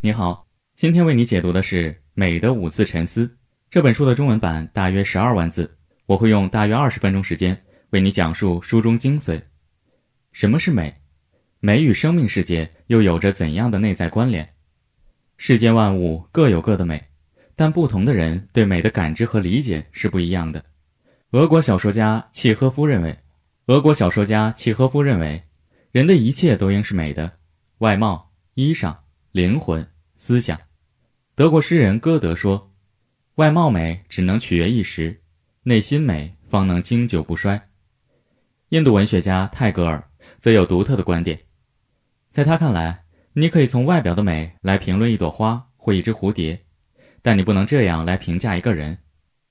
你好，今天为你解读的是《美的五次沉思》这本书的中文版，大约十二万字。我会用大约二十分钟时间为你讲述书中精髓。什么是美？美与生命世界又有着怎样的内在关联？世间万物各有各的美，但不同的人对美的感知和理解是不一样的。俄国小说家契诃夫认为，俄国小说家契诃夫认为，人的一切都应是美的，外貌、衣裳。灵魂思想，德国诗人歌德说：“外貌美只能取悦一时，内心美方能经久不衰。”印度文学家泰戈尔则有独特的观点，在他看来，你可以从外表的美来评论一朵花或一只蝴蝶，但你不能这样来评价一个人。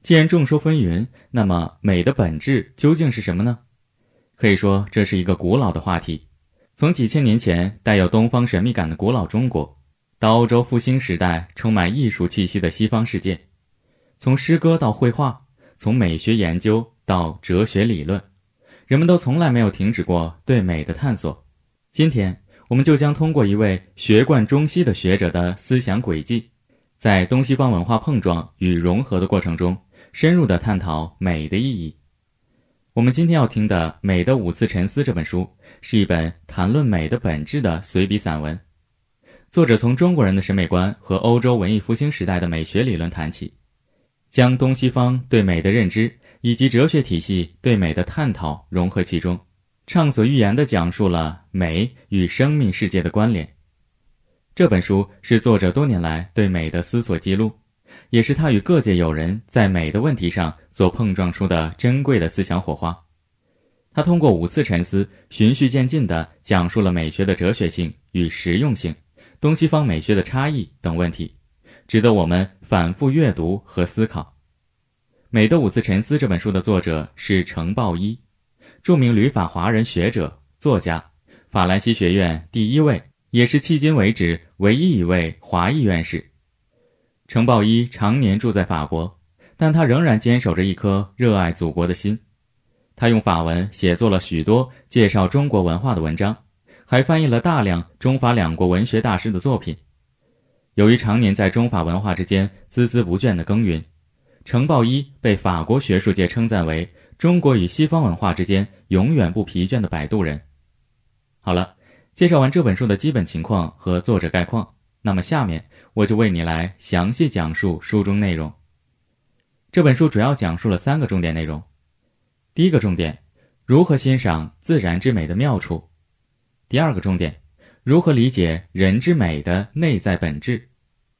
既然众说纷纭，那么美的本质究竟是什么呢？可以说，这是一个古老的话题。从几千年前带有东方神秘感的古老中国，到欧洲复兴时代充满艺术气息的西方世界，从诗歌到绘画，从美学研究到哲学理论，人们都从来没有停止过对美的探索。今天，我们就将通过一位学贯中西的学者的思想轨迹，在东西方文化碰撞与融合的过程中，深入的探讨美的意义。我们今天要听的《美的五次沉思》这本书。是一本谈论美的本质的随笔散文，作者从中国人的审美观和欧洲文艺复兴时代的美学理论谈起，将东西方对美的认知以及哲学体系对美的探讨融合其中，畅所欲言地讲述了美与生命世界的关联。这本书是作者多年来对美的思索记录，也是他与各界友人在美的问题上所碰撞出的珍贵的思想火花。他通过五次沉思，循序渐进地讲述了美学的哲学性与实用性、东西方美学的差异等问题，值得我们反复阅读和思考。《美的五次沉思》这本书的作者是程抱一，著名旅法华人学者、作家，法兰西学院第一位，也是迄今为止唯一一位华裔院士。程抱一常年住在法国，但他仍然坚守着一颗热爱祖国的心。他用法文写作了许多介绍中国文化的文章，还翻译了大量中法两国文学大师的作品。由于常年在中法文化之间孜孜不倦地耕耘，程抱一被法国学术界称赞为“中国与西方文化之间永远不疲倦的摆渡人”。好了，介绍完这本书的基本情况和作者概况，那么下面我就为你来详细讲述书中内容。这本书主要讲述了三个重点内容。第一个重点，如何欣赏自然之美的妙处；第二个重点，如何理解人之美的内在本质；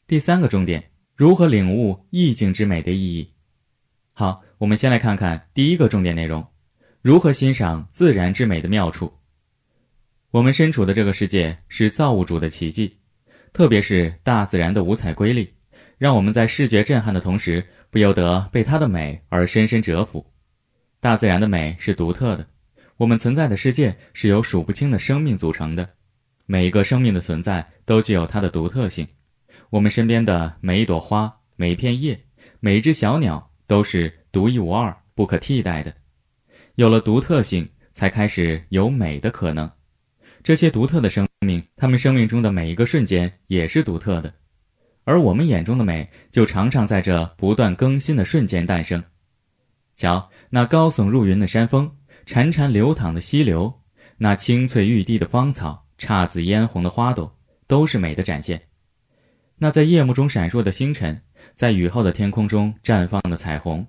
第三个重点，如何领悟意境之美的意义。好，我们先来看看第一个重点内容：如何欣赏自然之美的妙处。我们身处的这个世界是造物主的奇迹，特别是大自然的五彩瑰丽，让我们在视觉震撼的同时，不由得被它的美而深深折服。大自然的美是独特的，我们存在的世界是由数不清的生命组成的，每一个生命的存在都具有它的独特性。我们身边的每一朵花、每一片叶、每一只小鸟都是独一无二、不可替代的。有了独特性，才开始有美的可能。这些独特的生命，它们生命中的每一个瞬间也是独特的，而我们眼中的美就常常在这不断更新的瞬间诞生。瞧。那高耸入云的山峰，潺潺流淌的溪流，那青翠欲滴的芳草，姹紫嫣红的花朵，都是美的展现。那在夜幕中闪烁的星辰，在雨后的天空中绽放的彩虹，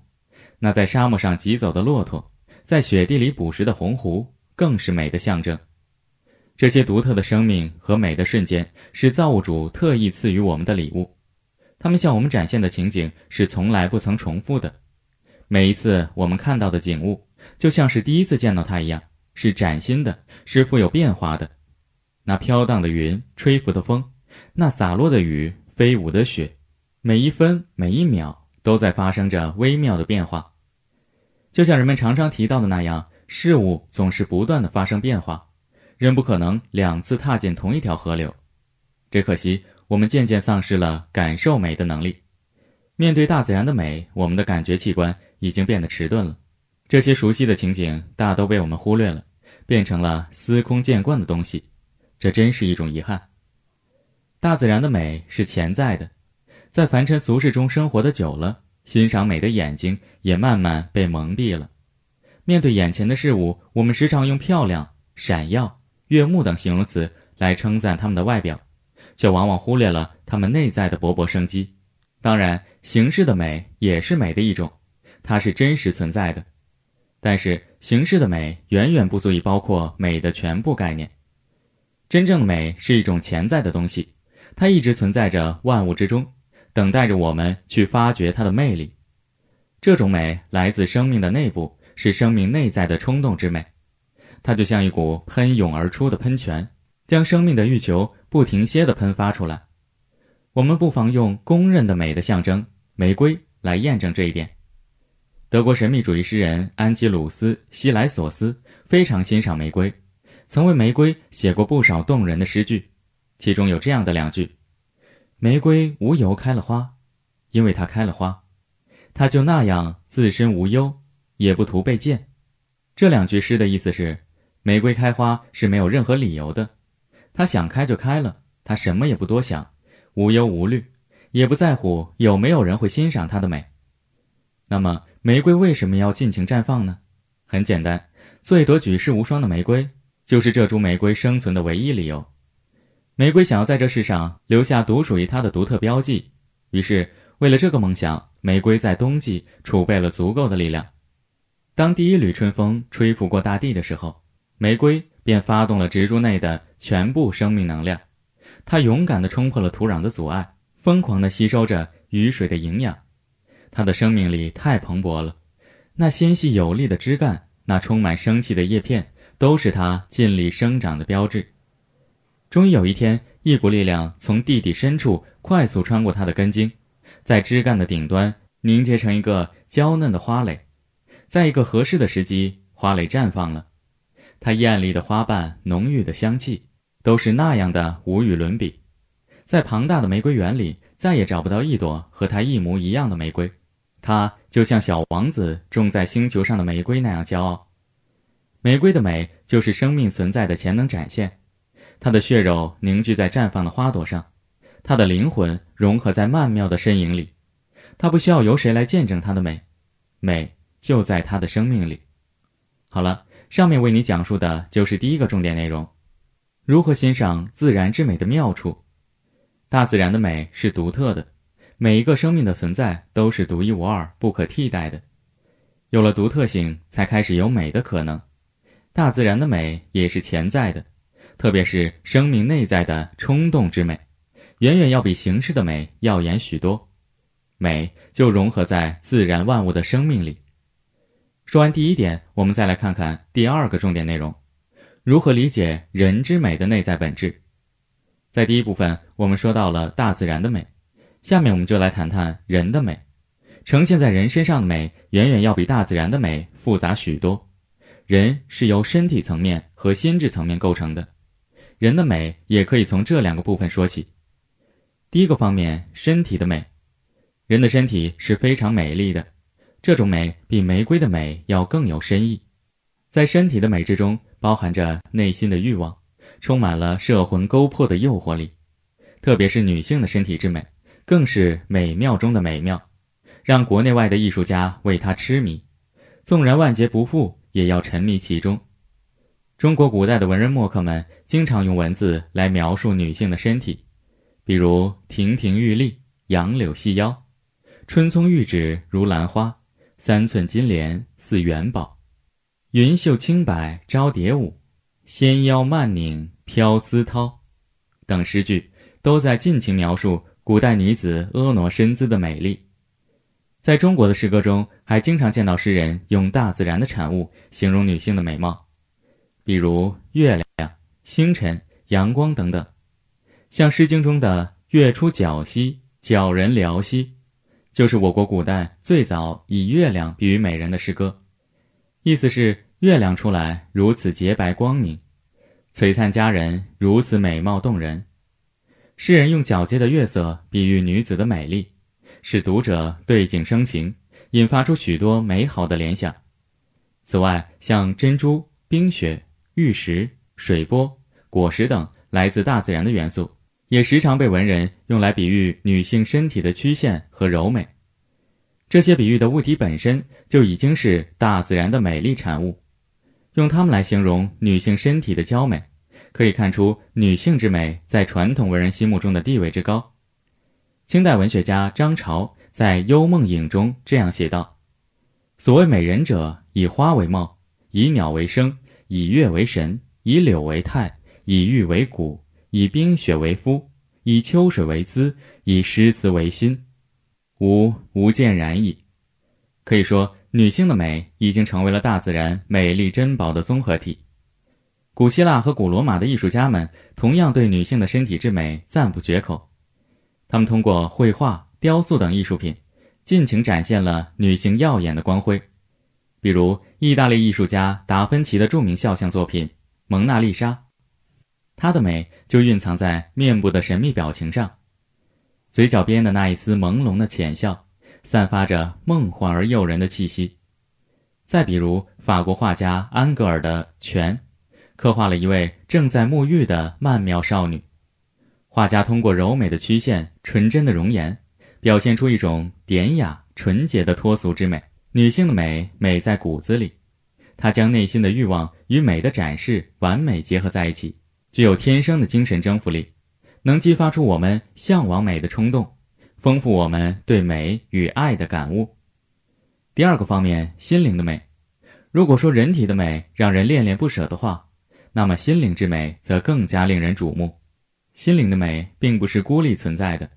那在沙漠上疾走的骆驼，在雪地里捕食的鸿鹄，更是美的象征。这些独特的生命和美的瞬间，是造物主特意赐予我们的礼物。他们向我们展现的情景，是从来不曾重复的。每一次我们看到的景物，就像是第一次见到它一样，是崭新的，是富有变化的。那飘荡的云，吹拂的风，那洒落的雨，飞舞的雪，每一分每一秒都在发生着微妙的变化。就像人们常常提到的那样，事物总是不断的发生变化，人不可能两次踏进同一条河流。只可惜，我们渐渐丧失了感受美的能力。面对大自然的美，我们的感觉器官。已经变得迟钝了，这些熟悉的情景大都被我们忽略了，变成了司空见惯的东西，这真是一种遗憾。大自然的美是潜在的，在凡尘俗世中生活的久了，欣赏美的眼睛也慢慢被蒙蔽了。面对眼前的事物，我们时常用漂亮、闪耀、悦目等形容词来称赞它们的外表，却往往忽略了它们内在的勃勃生机。当然，形式的美也是美的一种。它是真实存在的，但是形式的美远远不足以包括美的全部概念。真正的美是一种潜在的东西，它一直存在着万物之中，等待着我们去发掘它的魅力。这种美来自生命的内部，是生命内在的冲动之美。它就像一股喷涌而出的喷泉，将生命的欲求不停歇的喷发出来。我们不妨用公认的美的象征——玫瑰，来验证这一点。德国神秘主义诗人安吉鲁斯·希莱索斯非常欣赏玫瑰，曾为玫瑰写过不少动人的诗句，其中有这样的两句：“玫瑰无由开了花，因为它开了花，它就那样自身无忧，也不图被见。”这两句诗的意思是，玫瑰开花是没有任何理由的，它想开就开了，它什么也不多想，无忧无虑，也不在乎有没有人会欣赏它的美。那么。玫瑰为什么要尽情绽放呢？很简单，做一朵举世无双的玫瑰，就是这株玫瑰生存的唯一理由。玫瑰想要在这世上留下独属于它的独特标记，于是为了这个梦想，玫瑰在冬季储备了足够的力量。当第一缕春风吹拂过大地的时候，玫瑰便发动了植株内的全部生命能量，它勇敢的冲破了土壤的阻碍，疯狂的吸收着雨水的营养。它的生命力太蓬勃了，那纤细有力的枝干，那充满生气的叶片，都是它尽力生长的标志。终于有一天，一股力量从地底深处快速穿过它的根茎，在枝干的顶端凝结成一个娇嫩的花蕾。在一个合适的时机，花蕾绽放了。它艳丽的花瓣，浓郁的香气，都是那样的无与伦比。在庞大的玫瑰园里，再也找不到一朵和它一模一样的玫瑰。他就像小王子种在星球上的玫瑰那样骄傲。玫瑰的美就是生命存在的潜能展现，它的血肉凝聚在绽放的花朵上，它的灵魂融合在曼妙的身影里，它不需要由谁来见证它的美，美就在它的生命里。好了，上面为你讲述的就是第一个重点内容：如何欣赏自然之美的妙处。大自然的美是独特的。每一个生命的存在都是独一无二、不可替代的，有了独特性，才开始有美的可能。大自然的美也是潜在的，特别是生命内在的冲动之美，远远要比形式的美耀眼许多。美就融合在自然万物的生命里。说完第一点，我们再来看看第二个重点内容：如何理解人之美的内在本质？在第一部分，我们说到了大自然的美。下面我们就来谈谈人的美，呈现在人身上的美，远远要比大自然的美复杂许多。人是由身体层面和心智层面构成的，人的美也可以从这两个部分说起。第一个方面，身体的美，人的身体是非常美丽的，这种美比玫瑰的美要更有深意，在身体的美之中包含着内心的欲望，充满了摄魂勾魄的诱惑力，特别是女性的身体之美。更是美妙中的美妙，让国内外的艺术家为它痴迷，纵然万劫不复也要沉迷其中。中国古代的文人墨客们经常用文字来描述女性的身体，比如“亭亭玉立”“杨柳细腰”“春葱玉指如兰花”“三寸金莲似元宝”“云袖轻摆招蝶舞”“纤腰曼拧飘丝绦”等诗句，都在尽情描述。古代女子婀娜身姿的美丽，在中国的诗歌中还经常见到诗人用大自然的产物形容女性的美貌，比如月亮、星辰、阳光等等。像《诗经》中的“月出皎兮，皎人寥兮”，就是我国古代最早以月亮比喻美人的诗歌。意思是月亮出来如此洁白光明，璀璨佳人如此美貌动人。诗人用皎洁的月色比喻女子的美丽，使读者对景生情，引发出许多美好的联想。此外，像珍珠、冰雪、玉石、水波、果实等来自大自然的元素，也时常被文人用来比喻女性身体的曲线和柔美。这些比喻的物体本身就已经是大自然的美丽产物，用它们来形容女性身体的娇美。可以看出，女性之美在传统文人心目中的地位之高。清代文学家张潮在《幽梦影》中这样写道：“所谓美人者，以花为貌，以鸟为声，以月为神，以柳为态，以玉为骨，以冰雪为肤，以秋水为姿，以诗词为心，吾无见然矣。”可以说，女性的美已经成为了大自然美丽珍宝的综合体。古希腊和古罗马的艺术家们同样对女性的身体之美赞不绝口，他们通过绘画、雕塑等艺术品，尽情展现了女性耀眼的光辉。比如意大利艺术家达芬奇的著名肖像作品《蒙娜丽莎》，她的美就蕴藏在面部的神秘表情上，嘴角边的那一丝朦胧的浅笑，散发着梦幻而诱人的气息。再比如法国画家安格尔的《泉》。刻画了一位正在沐浴的曼妙少女，画家通过柔美的曲线、纯真的容颜，表现出一种典雅、纯洁的脱俗之美。女性的美美在骨子里，她将内心的欲望与美的展示完美结合在一起，具有天生的精神征服力，能激发出我们向往美的冲动，丰富我们对美与爱的感悟。第二个方面，心灵的美。如果说人体的美让人恋恋不舍的话，那么心灵之美则更加令人瞩目。心灵的美并不是孤立存在的，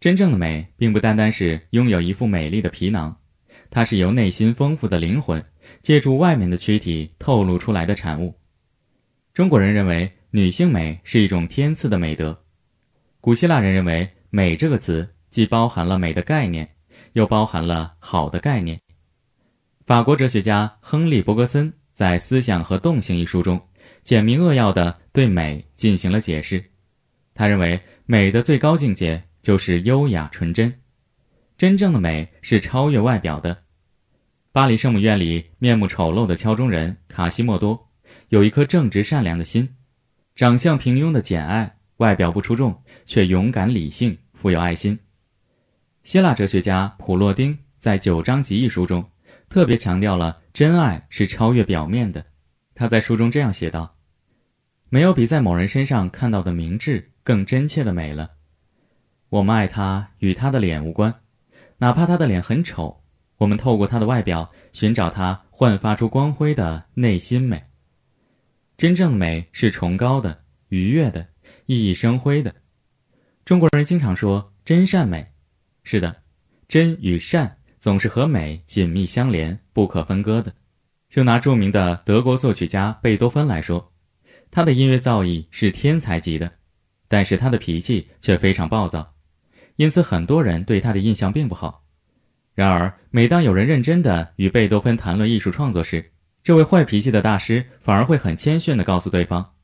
真正的美并不单单是拥有一副美丽的皮囊，它是由内心丰富的灵魂借助外面的躯体透露出来的产物。中国人认为女性美是一种天赐的美德，古希腊人认为“美”这个词既包含了美的概念，又包含了好的概念。法国哲学家亨利·伯格森在《思想和动性》一书中。简明扼要的对美进行了解释，他认为美的最高境界就是优雅纯真，真正的美是超越外表的。巴黎圣母院里面目丑陋的敲钟人卡西莫多，有一颗正直善良的心；长相平庸的简爱，外表不出众，却勇敢、理性、富有爱心。希腊哲学家普洛丁在《九章集》一书中，特别强调了真爱是超越表面的。他在书中这样写道。没有比在某人身上看到的明智更真切的美了。我们爱他与他的脸无关，哪怕他的脸很丑，我们透过他的外表寻找他焕发出光辉的内心美。真正美是崇高的、愉悦的、熠熠生辉的。中国人经常说真善美，是的，真与善总是和美紧密相连、不可分割的。就拿著名的德国作曲家贝多芬来说。他的音乐造诣是天才级的，但是他的脾气却非常暴躁，因此很多人对他的印象并不好。然而，每当有人认真的与贝多芬谈论艺术创作时，这位坏脾气的大师反而会很谦逊的告诉对方：“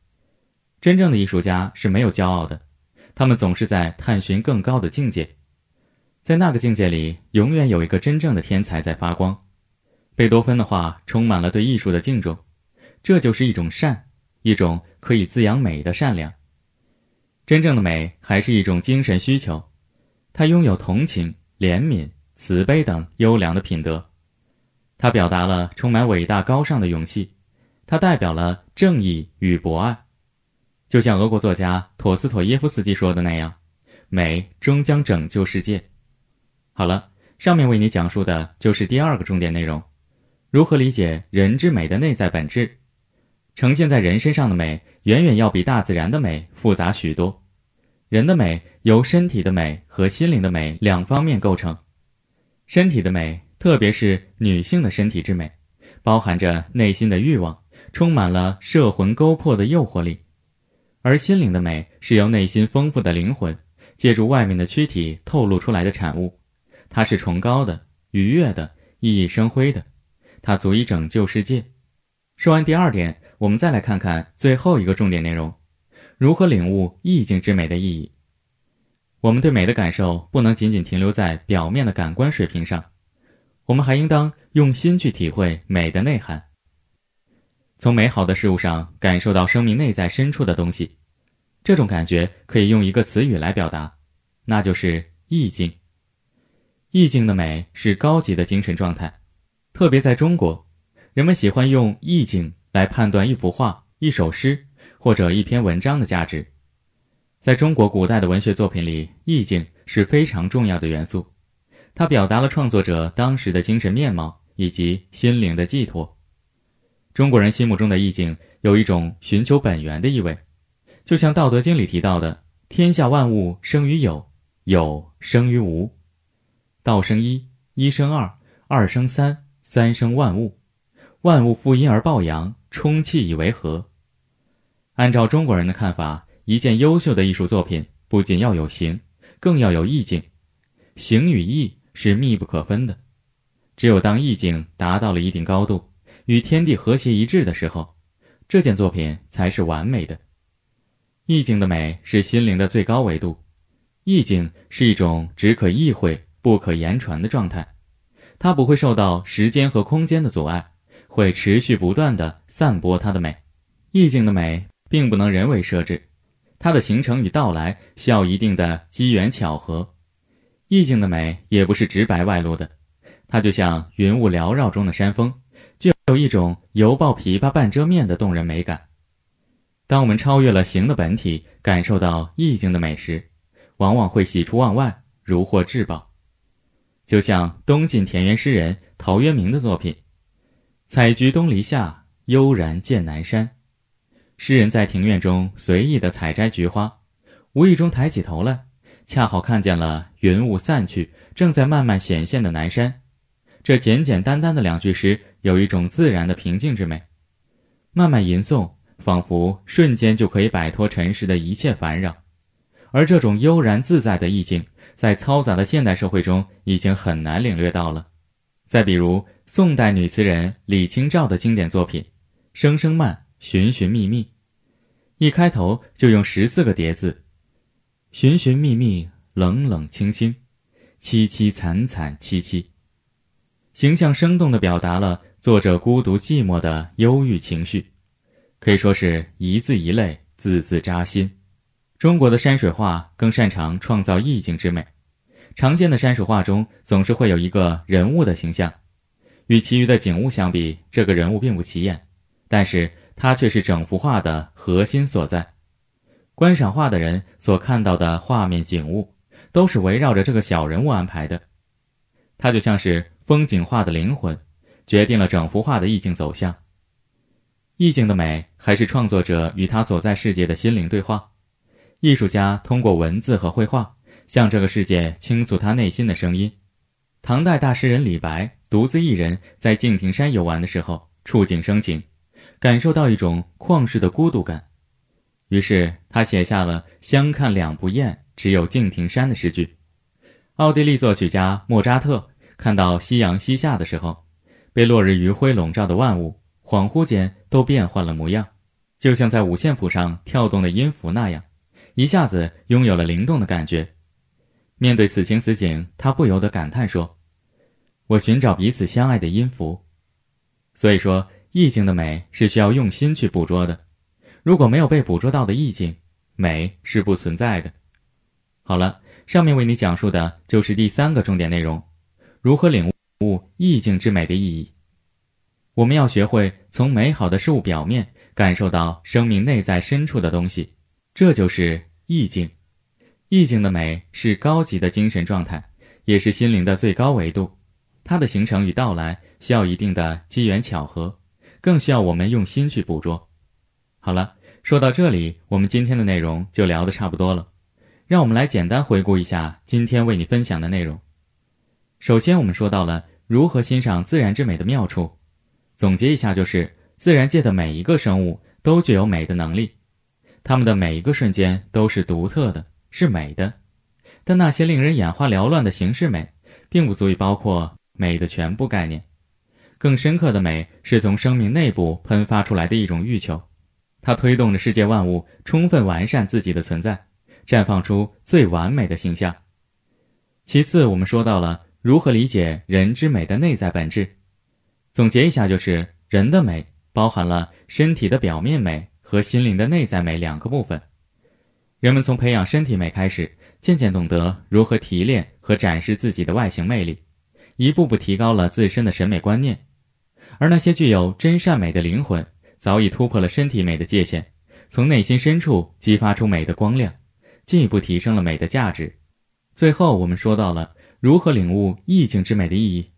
真正的艺术家是没有骄傲的，他们总是在探寻更高的境界，在那个境界里，永远有一个真正的天才在发光。”贝多芬的话充满了对艺术的敬重，这就是一种善。一种可以滋养美的善良。真正的美还是一种精神需求，它拥有同情、怜悯、慈悲等优良的品德，它表达了充满伟大高尚的勇气，它代表了正义与博爱。就像俄国作家陀思妥耶夫斯基说的那样，美终将拯救世界。好了，上面为你讲述的就是第二个重点内容：如何理解人之美的内在本质。呈现在人身上的美，远远要比大自然的美复杂许多。人的美由身体的美和心灵的美两方面构成。身体的美，特别是女性的身体之美，包含着内心的欲望，充满了摄魂勾魄的诱惑力。而心灵的美是由内心丰富的灵魂，借助外面的躯体透露出来的产物。它是崇高的、愉悦的、熠熠生辉的，它足以拯救世界。说完第二点。我们再来看看最后一个重点内容：如何领悟意境之美的意义。我们对美的感受不能仅仅停留在表面的感官水平上，我们还应当用心去体会美的内涵，从美好的事物上感受到生命内在深处的东西。这种感觉可以用一个词语来表达，那就是意境。意境的美是高级的精神状态，特别在中国，人们喜欢用意境。来判断一幅画、一首诗或者一篇文章的价值，在中国古代的文学作品里，意境是非常重要的元素，它表达了创作者当时的精神面貌以及心灵的寄托。中国人心目中的意境有一种寻求本源的意味，就像《道德经》里提到的：“天下万物生于有，有生于无，道生一，一生二，二生三，三生万物。”万物负阴而抱阳，充气以为和。按照中国人的看法，一件优秀的艺术作品不仅要有形，更要有意境。形与意是密不可分的。只有当意境达到了一定高度，与天地和谐一致的时候，这件作品才是完美的。意境的美是心灵的最高维度。意境是一种只可意会不可言传的状态，它不会受到时间和空间的阻碍。会持续不断的散播它的美，意境的美并不能人为设置，它的形成与到来需要一定的机缘巧合。意境的美也不是直白外露的，它就像云雾缭绕中的山峰，具有一种犹抱琵琶半遮面的动人美感。当我们超越了形的本体，感受到意境的美时，往往会喜出望外，如获至宝。就像东晋田园诗人陶渊明的作品。采菊东篱下，悠然见南山。诗人在庭院中随意的采摘菊花，无意中抬起头来，恰好看见了云雾散去，正在慢慢显现的南山。这简简单单的两句诗，有一种自然的平静之美。慢慢吟诵，仿佛瞬间就可以摆脱尘世的一切烦扰。而这种悠然自在的意境，在嘈杂的现代社会中已经很难领略到了。再比如。宋代女词人李清照的经典作品《声声慢》寻寻觅觅，一开头就用十四个叠字，寻寻觅觅，冷冷清清，凄凄惨惨戚戚，形象生动地表达了作者孤独寂寞的忧郁情绪，可以说是一字一泪，字字扎心。中国的山水画更擅长创造意境之美，常见的山水画中总是会有一个人物的形象。与其余的景物相比，这个人物并不起眼，但是他却是整幅画的核心所在。观赏画的人所看到的画面景物，都是围绕着这个小人物安排的，他就像是风景画的灵魂，决定了整幅画的意境走向。意境的美，还是创作者与他所在世界的心灵对话。艺术家通过文字和绘画，向这个世界倾诉他内心的声音。唐代大诗人李白。独自一人在敬亭山游玩的时候，触景生情，感受到一种旷世的孤独感，于是他写下了“相看两不厌，只有敬亭山”的诗句。奥地利作曲家莫扎特看到夕阳西下的时候，被落日余晖笼罩的万物，恍惚间都变换了模样，就像在五线谱上跳动的音符那样，一下子拥有了灵动的感觉。面对此情此景，他不由得感叹说。我寻找彼此相爱的音符，所以说意境的美是需要用心去捕捉的。如果没有被捕捉到的意境美是不存在的。好了，上面为你讲述的就是第三个重点内容：如何领悟意境之美的意义。我们要学会从美好的事物表面感受到生命内在深处的东西，这就是意境。意境的美是高级的精神状态，也是心灵的最高维度。它的形成与到来需要一定的机缘巧合，更需要我们用心去捕捉。好了，说到这里，我们今天的内容就聊得差不多了。让我们来简单回顾一下今天为你分享的内容。首先，我们说到了如何欣赏自然之美的妙处。总结一下，就是自然界的每一个生物都具有美的能力，它们的每一个瞬间都是独特的，是美的。但那些令人眼花缭乱的形式美，并不足以包括。美的全部概念，更深刻的美是从生命内部喷发出来的一种欲求，它推动着世界万物充分完善自己的存在，绽放出最完美的形象。其次，我们说到了如何理解人之美的内在本质。总结一下，就是人的美包含了身体的表面美和心灵的内在美两个部分。人们从培养身体美开始，渐渐懂得如何提炼和展示自己的外形魅力。一步步提高了自身的审美观念，而那些具有真善美的灵魂早已突破了身体美的界限，从内心深处激发出美的光亮，进一步提升了美的价值。最后，我们说到了如何领悟意境之美的意义。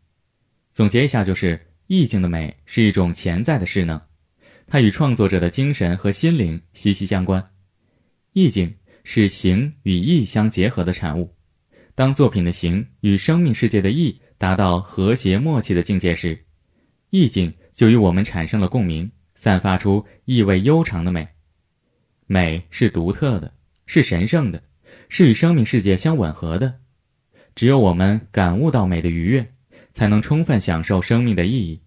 总结一下，就是意境的美是一种潜在的势能，它与创作者的精神和心灵息息相关。意境是形与意相结合的产物，当作品的形与生命世界的意。达到和谐默契的境界时，意境就与我们产生了共鸣，散发出意味悠长的美。美是独特的，是神圣的，是与生命世界相吻合的。只有我们感悟到美的愉悦，才能充分享受生命的意义。